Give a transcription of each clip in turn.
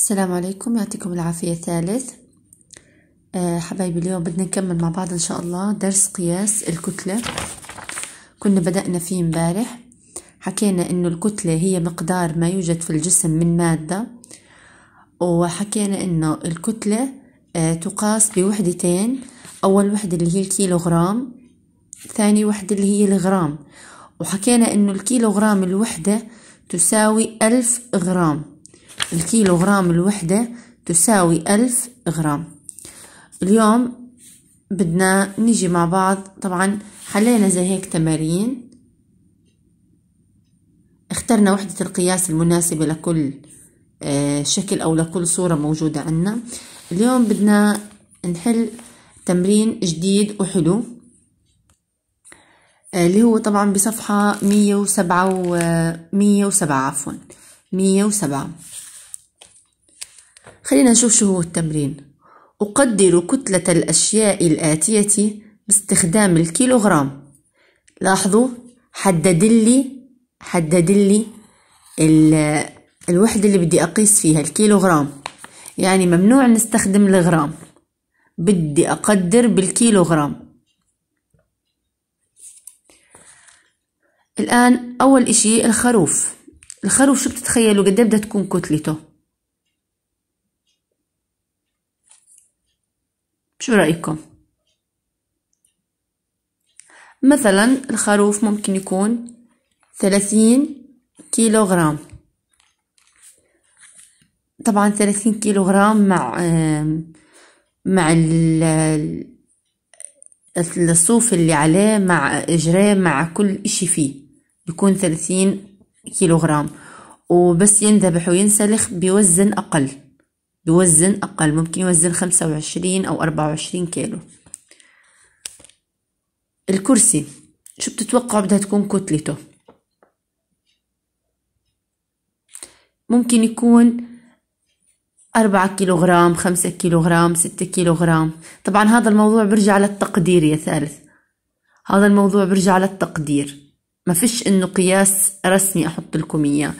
السلام عليكم يعطيكم العافية ثالث أه حبايبي اليوم بدنا نكمل مع بعض إن شاء الله درس قياس الكتلة كنا بدأنا فيه مبارح حكينا إنه الكتلة هي مقدار ما يوجد في الجسم من مادة وحكينا إنه الكتلة أه تقاس بوحدتين أول وحدة اللي هي الكيلوغرام ثاني وحدة اللي هي الغرام وحكينا إنه الكيلوغرام الوحدة تساوي ألف غرام الكيلو غرام الوحدة تساوي ألف غرام اليوم بدنا نيجي مع بعض طبعا حلينا زي هيك تمارين اخترنا وحدة القياس المناسبة لكل آه، شكل أو لكل صورة موجودة عنا اليوم بدنا نحل تمرين جديد وحلو آه، اللي هو طبعا بصفحة مية وسبعة ومية آه، وسبعة عفوا مية وسبعة خلينا نشوف شو هو التمرين أقدر كتلة الأشياء الآتية باستخدام الكيلوغرام لاحظوا حدد لي حدد لي الوحدة اللي بدي أقيس فيها الكيلوغرام يعني ممنوع نستخدم الغرام بدي أقدر بالكيلوغرام الآن أول إشي الخروف الخروف شو بتتخيلوا قد إيه بدها تكون كتلته شو رأيكم؟ مثلا الخروف ممكن يكون ثلاثين كيلوغرام طبعا ثلاثين كيلوغرام مع مع الصوف اللي عليه مع إجريه مع كل إشي فيه يكون ثلاثين كيلوغرام وبس ينذبح وينسلخ بوزن أقل يوزن أقل ممكن يوزن خمسة وعشرين أو أربعة وعشرين كيلو الكرسي شو بتتوقعوا بدها تكون كتلته ممكن يكون أربعة كيلوغرام خمسة كيلوغرام ستة كيلوغرام طبعا هذا الموضوع برجع للتقدير يا ثالث هذا الموضوع برجع للتقدير ما فيش إنه قياس رسمي أحط لكم إياه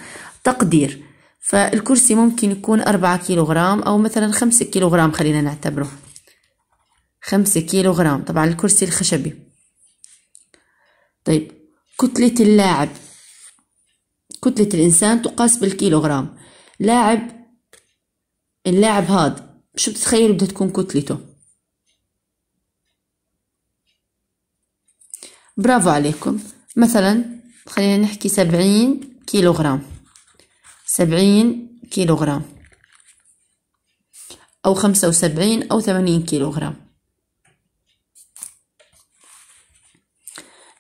تقدير فالكرسي ممكن يكون أربعة كيلوغرام أو مثلا خمسة كيلوغرام خلينا نعتبره خمسة كيلوغرام طبعا الكرسي الخشبي طيب كتلة اللاعب كتلة الإنسان تقاس بالكيلوغرام لاعب اللاعب هاد شو بتتخيلوا بدها تكون كتلته برافو عليكم مثلا خلينا نحكي سبعين كيلوغرام سبعين كيلوغرام أو خمسة وسبعين أو ثمانين كيلوغرام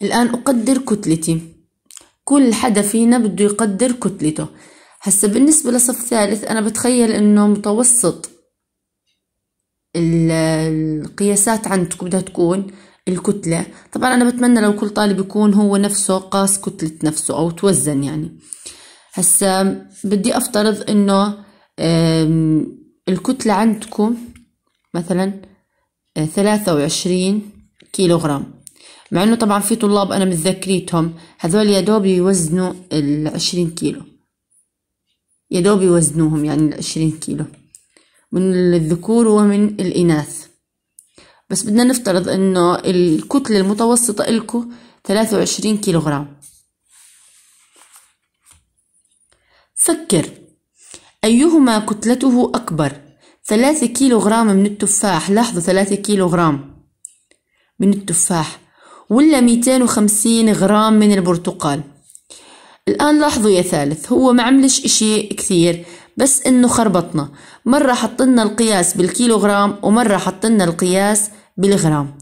الآن أقدر كتلتي كل حدا فينا بده يقدر كتلته هسا بالنسبة لصف ثالث أنا بتخيل إنه متوسط القياسات عندكم بدها تكون الكتلة طبعا أنا بتمنى لو كل طالب يكون هو نفسه قاس كتلة نفسه أو توزن يعني هسا بدي افترض انه الكتلة عندكم مثلا آه، ثلاثة وعشرين كيلو غرام مع انه طبعا في طلاب انا متذكريتهم هذول يا دوب يوزنوا العشرين كيلو يا دوب يوزنوهم يعني العشرين كيلو من الذكور ومن الإناث بس بدنا نفترض إنه الكتلة المتوسطة إلكو ثلاثة وعشرين كيلو غرام فكر أيهما كتلته أكبر ثلاثة كيلوغرام من التفاح لاحظوا ثلاثة كيلوغرام من التفاح ولا وخمسين غرام من البرتقال الآن لاحظوا يا ثالث هو ما عملش إشي كثير بس إنه خربطنا مرة حطلنا القياس بالكيلوغرام ومرة حطلنا القياس بالغرام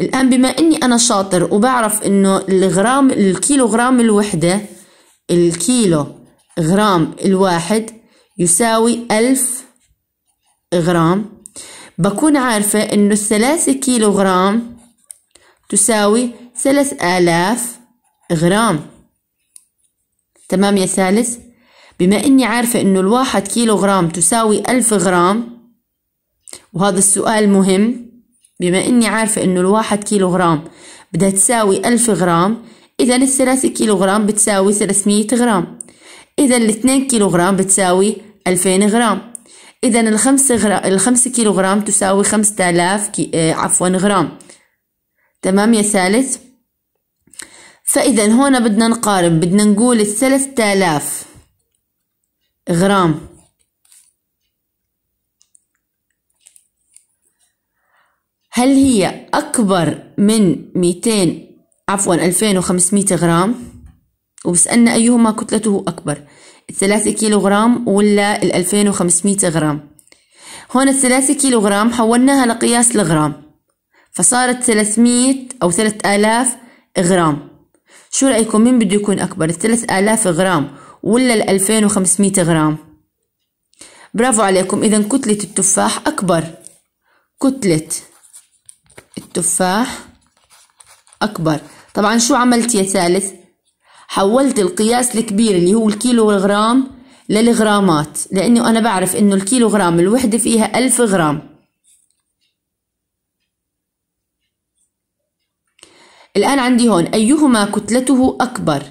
الآن بما أني أنا شاطر وبعرف إنه الغرام الكيلوغرام الوحدة الكيلو غرام الواحد يساوي ألف غرام بكون عارفة إنه الثلاثة كيلو غرام تساوي ثلاث آلاف غرام تمام يا ثالث بما إني عارفة إنه الواحد كيلو غرام تساوي ألف غرام وهذا السؤال مهم بما إني عارفة إنه الواحد كيلو غرام بدها تساوي ألف غرام إذا الثلاثة كيلو غرام بتساوي ثلاثمية غرام إذا الاثنين كيلوغرام بتساوي ألفين غرام إذا الخمس غرام الخمسة كيلوغرام تساوي خمسة آلاف كي... آه، عفوا غرام تمام يا ثالث فإذا هنا بدنا نقارن بدنا نقول الثلاثة آلاف غرام هل هي أكبر من ميتين عفوا ألفين وخمسمية غرام؟ وبسألنا أيهما كتلته أكبر الثلاثة كيلو غرام ولا الألفين وخمسمية غرام هون الثلاثة كيلو غرام حولناها لقياس الغرام فصارت ثلاثمية أو ثلاث آلاف غرام شو رأيكم مين بده يكون أكبر الثلاث آلاف غرام ولا الألفين وخمسمية غرام برافو عليكم إذا كتلة التفاح أكبر كتلة التفاح أكبر طبعا شو عملت يا ثالث حولت القياس الكبير اللي هو الكيلو والغرام للغرامات لأنه أنا بعرف إنه الكيلو غرام الوحدة فيها ألف غرام الآن عندي هون أيهما كتلته أكبر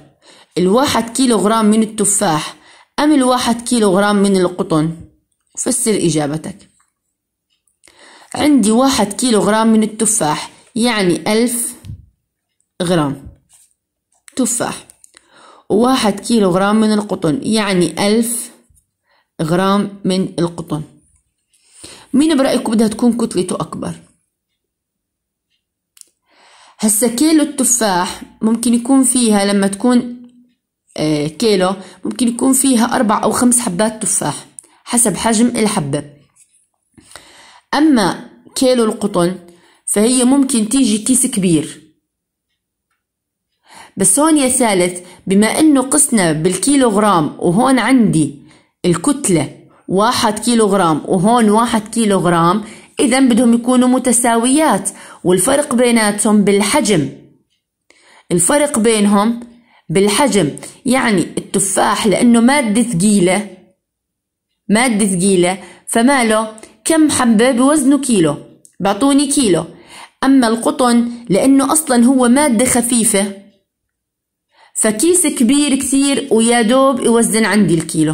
الواحد كيلو غرام من التفاح أم الواحد كيلو غرام من القطن فسر إجابتك عندي واحد كيلو غرام من التفاح يعني ألف غرام تفاح واحد كيلو غرام من القطن يعني ألف غرام من القطن مين برأيكم بدها تكون كتلته أكبر هسا كيلو التفاح ممكن يكون فيها لما تكون آه، كيلو ممكن يكون فيها أربع أو خمس حبات تفاح حسب حجم الحبة أما كيلو القطن فهي ممكن تيجي كيس كبير بس هون يا ثالث بما انه قسنا بالكيلوغرام وهون عندي الكتلة واحد كيلوغرام وهون واحد كيلوغرام اذا بدهم يكونوا متساويات والفرق بيناتهم بالحجم الفرق بينهم بالحجم يعني التفاح لانه مادة ثقيلة مادة ثقيلة فماله كم حبة بوزنه كيلو بعطوني كيلو أما القطن لأنه أصلا هو مادة خفيفة فكيس كبير كثير ويا دوب يوزن عندي الكيلو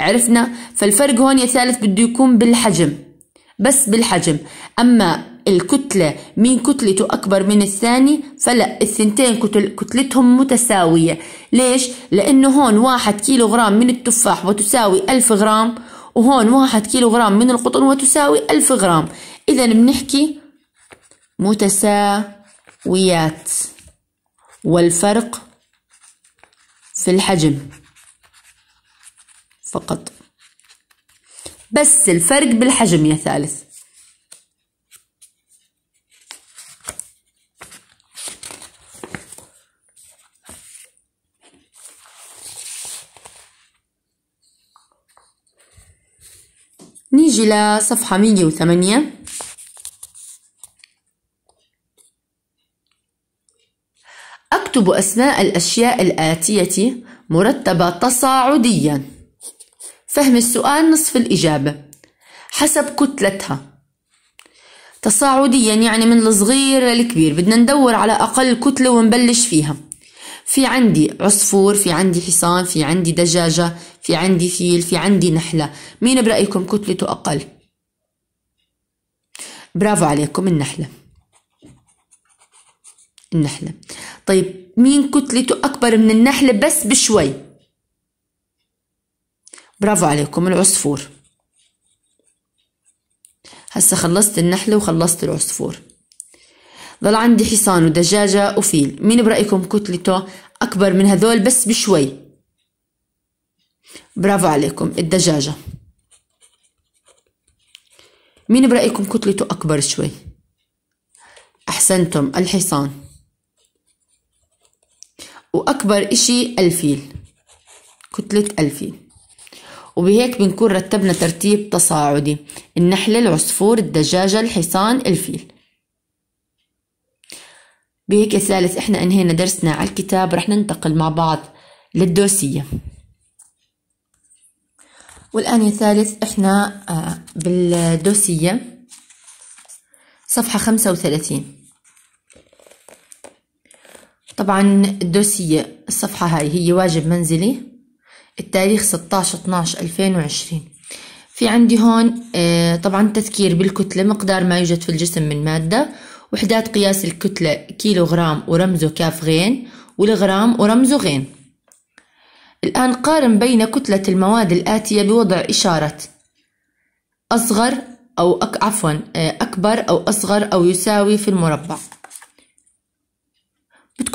عرفنا فالفرق هون يا ثالث بده يكون بالحجم بس بالحجم أما الكتلة مين كتلته أكبر من الثاني فلا الثنتين كتل كتلتهم متساوية ليش؟ لأنه هون واحد كيلو غرام من التفاح وتساوي ألف غرام وهون واحد كيلو غرام من القطن وتساوي ألف غرام إذا بنحكي متساويات والفرق في الحجم فقط بس الفرق بالحجم يا ثالث نيجي لصفحة 108 أكتب أسماء الأشياء الآتية مرتبة تصاعديا فهم السؤال نصف الإجابة حسب كتلتها تصاعديا يعني من الصغير للكبير بدنا ندور على أقل كتلة ونبلش فيها في عندي عصفور في عندي حصان في عندي دجاجة في عندي فيل في عندي نحلة مين برأيكم كتلته أقل برافو عليكم النحلة النحلة طيب مين كتلته أكبر من النحلة بس بشوي برافو عليكم العصفور هسا خلصت النحلة وخلصت العصفور ضل عندي حصان ودجاجة وفيل مين برأيكم كتلته أكبر من هذول بس بشوي برافو عليكم الدجاجة مين برأيكم كتلته أكبر شوي أحسنتم الحصان وأكبر إشي الفيل كتلة الفيل وبهيك بنكون رتبنا ترتيب تصاعدي النحلة العصفور الدجاجة الحصان الفيل بهيك يا ثالث احنا انهينا درسنا على الكتاب رح ننتقل مع بعض للدوسية والآن يا ثالث احنا آه، بالدوسية صفحة خمسة وثلاثين طبعا الدوسية الصفحة هاي هي واجب منزلي التاريخ 16 12 2020 في عندي هون آه، طبعا تذكير بالكتلة مقدار ما يوجد في الجسم من مادة وحدات قياس الكتلة كيلو غرام ورمزه كاف غين والغرام ورمزه غين الآن قارن بين كتلة المواد الآتية بوضع إشارة أصغر أو أك... عفوا آه، أكبر أو أصغر أو يساوي في المربع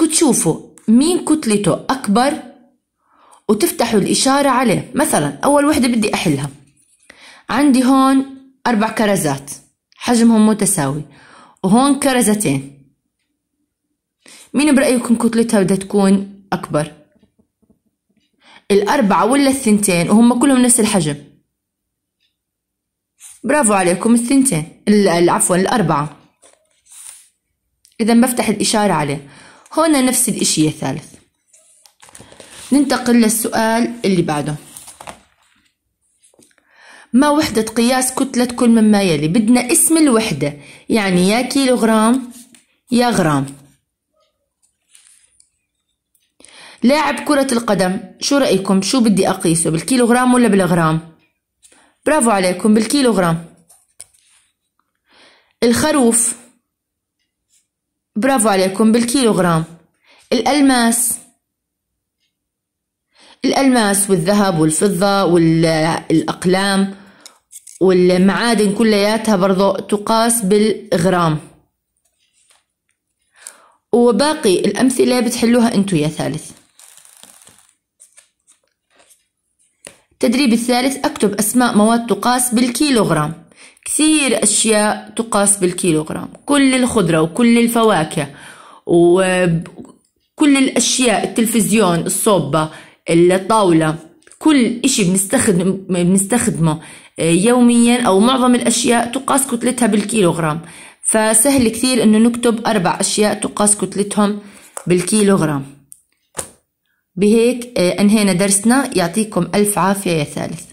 وتشوفوا مين كتلته أكبر وتفتحوا الإشارة عليه مثلا أول وحدة بدي أحلها عندي هون أربع كرزات حجمهم متساوي وهون كرزتين مين برأيكم كتلتها بدها تكون أكبر الأربعة ولا الثنتين وهم كلهم نفس الحجم برافو عليكم الثنتين عفوا الأربعة إذا بفتح الإشارة عليه هنا نفس الإشي الثالث ننتقل للسؤال اللي بعده ما وحدة قياس كتلة كل مما يلي بدنا اسم الوحدة يعني يا كيلوغرام يا غرام لاعب كرة القدم شو رأيكم شو بدي أقيسه بالكيلوغرام ولا بالغرام برافو عليكم بالكيلوغرام الخروف برافو عليكم بالكيلوغرام الألماس الألماس والذهب والفضة والأقلام والمعادن كلياتها برضو تقاس بالغرام وباقي الأمثلة بتحلوها أنتو يا ثالث التدريب الثالث أكتب أسماء مواد تقاس بالكيلوغرام كثير أشياء تقاس بالكيلوغرام كل الخضرة وكل الفواكه وكل الأشياء التلفزيون الصوبة الطاولة كل إشي بنستخدم بنستخدمه آه، يوميا أو معظم الأشياء تقاس كتلتها بالكيلوغرام فسهل كثير إنه نكتب أربع أشياء تقاس كتلتهم بالكيلوغرام بهيك آه، أنهينا درسنا يعطيكم ألف عافية يا ثالث